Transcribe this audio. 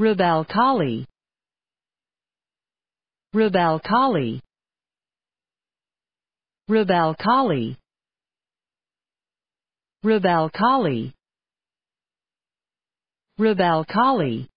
Rubel Kali Rubel Kali Rubel Kali Rubel Kali Rubel Kali